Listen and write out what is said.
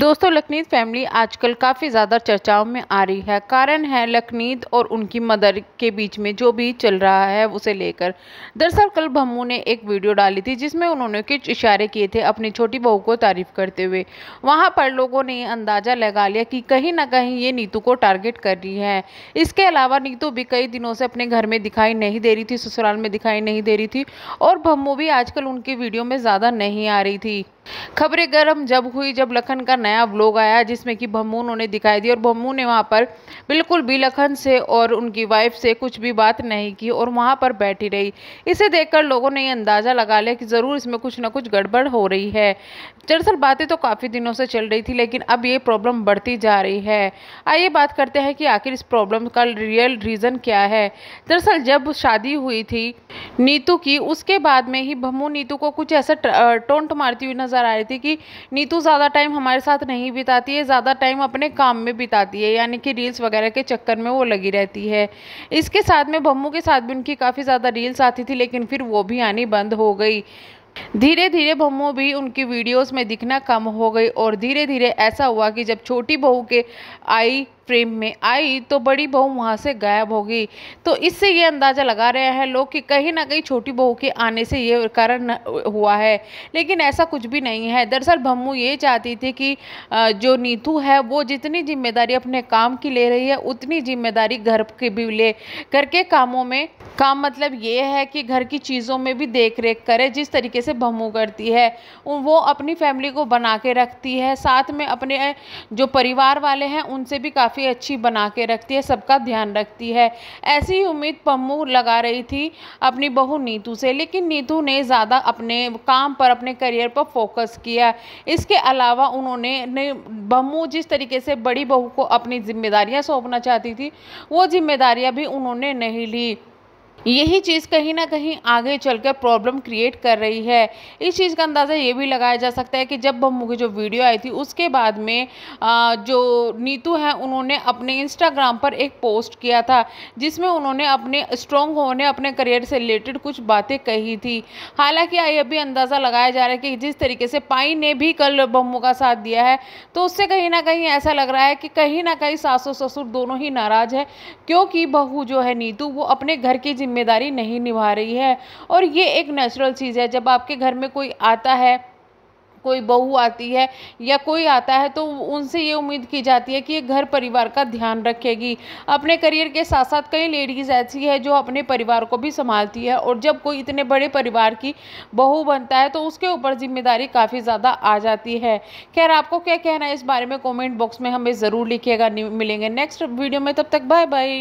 दोस्तों लखनीत फैमिली आजकल काफ़ी ज़्यादा चर्चाओं में आ रही है कारण है लखनीत और उनकी मदर के बीच में जो भी चल रहा है उसे लेकर दरअसल कल भम्मू ने एक वीडियो डाली थी जिसमें उन्होंने कुछ इशारे किए थे अपनी छोटी बहू को तारीफ करते हुए वहां पर लोगों ने अंदाज़ा लगा लिया कि कहीं ना कहीं ये नीतू को टारगेट कर रही है इसके अलावा नीतू भी कई दिनों से अपने घर में दिखाई नहीं दे रही थी ससुराल में दिखाई नहीं दे रही थी और भम्मू भी आजकल उनकी वीडियो में ज़्यादा नहीं आ रही थी खबरें गर्म जब हुई जब लखन का नया ब्लॉग आया जिसमें कि भम्मू उन्होंने दिखाई दी और भम्मू ने वहाँ पर बिल्कुल भी लखन से और उनकी वाइफ से कुछ भी बात नहीं की और वहाँ पर बैठी रही इसे देखकर लोगों ने ये अंदाज़ा लगा लिया कि ज़रूर इसमें कुछ ना कुछ गड़बड़ हो रही है दरअसल बातें तो काफ़ी दिनों से चल रही थी लेकिन अब ये प्रॉब्लम बढ़ती जा रही है आइए बात करते हैं कि आखिर इस प्रॉब्लम का रियल रीज़न क्या है दरअसल जब शादी हुई थी नीतू की उसके बाद में ही भम्मू नीतू को कुछ ऐसा टोंट मारती हुई नजर नज़र आ रही थी कि नीतू ज़्यादा टाइम हमारे साथ नहीं बिताती है ज़्यादा टाइम अपने काम में बिताती है यानी कि रील्स वगैरह के चक्कर में वो लगी रहती है इसके साथ में बम्मू के साथ भी उनकी काफ़ी ज़्यादा रील्स आती थी लेकिन फिर वो भी आनी बंद हो गई धीरे धीरे बम्मू भी उनकी वीडियोस में दिखना कम हो गई और धीरे धीरे ऐसा हुआ कि जब छोटी बहू के आई फ्रेम में आई तो बड़ी बहू वहाँ से गायब हो गई तो इससे ये अंदाज़ा लगा रहे हैं लोग कि कहीं ना कहीं छोटी बहू के आने से ये कारण हुआ है लेकिन ऐसा कुछ भी नहीं है दरअसल भम्मू ये चाहती थी कि जो नीतू है वो जितनी जिम्मेदारी अपने काम की ले रही है उतनी जिम्मेदारी घर की भी ले घर के कामों में काम मतलब ये है कि घर की चीज़ों में भी देख रेख करे जिस तरीके से भम्मू करती है वो अपनी फैमिली को बना के रखती है साथ में अपने जो परिवार वाले हैं उनसे भी काफ़ी काफ़ी अच्छी बना के रखती है सबका ध्यान रखती है ऐसी ही उम्मीद पम्मू लगा रही थी अपनी बहू नीतू से लेकिन नीतू ने ज़्यादा अपने काम पर अपने करियर पर फोकस किया इसके अलावा उन्होंने पम्मू जिस तरीके से बड़ी बहू को अपनी जिम्मेदारियाँ सौंपना चाहती थी वो जिम्मेदारियाँ भी उन्होंने नहीं ली यही चीज़ कहीं ना कहीं आगे चलकर प्रॉब्लम क्रिएट कर रही है इस चीज़ का अंदाज़ा ये भी लगाया जा सकता है कि जब मुझे जो वीडियो आई थी उसके बाद में जो नीतू हैं उन्होंने अपने इंस्टाग्राम पर एक पोस्ट किया था जिसमें उन्होंने अपने स्ट्रॉन्ग होने अपने करियर से रिलेटेड कुछ बातें कही थी हालांकि यह भी अंदाज़ा लगाया जा रहा है कि जिस तरीके से पाई ने भी कल बम्मू का साथ दिया है तो उससे कहीं ना कहीं ऐसा लग रहा है कि कहीं ना कहीं सासू ससुर दोनों ही नाराज़ है क्योंकि बहू जो है नीतू वो अपने घर की जिम्मे जिम्मेदारी नहीं निभा रही है और ये एक नेचुरल चीज़ है जब आपके घर में कोई आता है कोई बहू आती है या कोई आता है तो उनसे ये उम्मीद की जाती है कि ये घर परिवार का ध्यान रखेगी अपने करियर के साथ साथ कई लेडीज़ ऐसी है जो अपने परिवार को भी संभालती है और जब कोई इतने बड़े परिवार की बहू बनता है तो उसके ऊपर जिम्मेदारी काफ़ी ज़्यादा आ जाती है खैर आपको क्या कहना है इस बारे में कॉमेंट बॉक्स में हमें ज़रूर लिखिएगा मिलेंगे नेक्स्ट वीडियो में तब तक बाय बाय